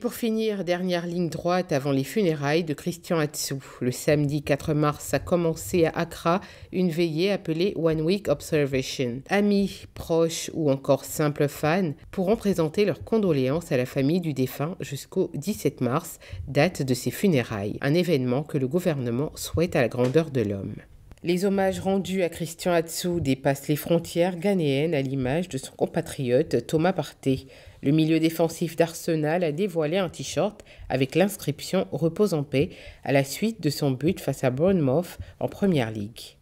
Pour finir, dernière ligne droite avant les funérailles de Christian Atsou. Le samedi 4 mars a commencé à Accra une veillée appelée One Week Observation. Amis, proches ou encore simples fans pourront présenter leurs condoléances à la famille du défunt jusqu'au 17 mars, date de ses funérailles, un événement que le gouvernement souhaite à la grandeur de l'homme. Les hommages rendus à Christian Atsou dépassent les frontières ghanéennes à l'image de son compatriote Thomas Partey. Le milieu défensif d'Arsenal a dévoilé un t-shirt avec l'inscription Repose en paix à la suite de son but face à Bournemouth en Première Ligue.